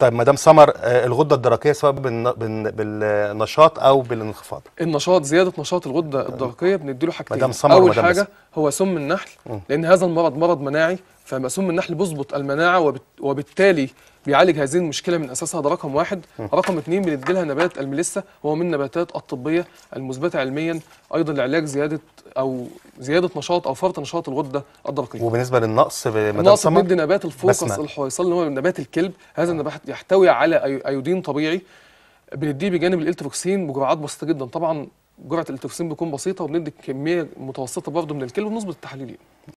طيب مدام سمر آه، الغده الدرقيه سبب بالنشاط او بالانخفاض النشاط زياده نشاط الغده الدرقيه بنديله حاجتين مدام سمر اول مدام حاجه هو سم النحل لان هذا المرض مرض مناعي فمقسوم النحل بيظبط المناعه وبالتالي بيعالج هذه المشكله من اساسها ده رقم واحد رقم اثنين بندي لها نبات الملسه وهو من النباتات الطبيه المثبته علميا ايضا لعلاج زياده او زياده نشاط او فرط نشاط الغده الدرقيه وبالنسبه للنقص النقص بندي نبات الفوكس الحويصل اللي هو نبات الكلب هذا النبات يحتوي على ايودين طبيعي بنديه بجانب الالتروكسين بجرعات بسيطه جدا طبعا جرعه الالتروكسين بتكون بسيطه وبندي كميه متوسطه برضه من الكلب ونظبط التحاليل يعني.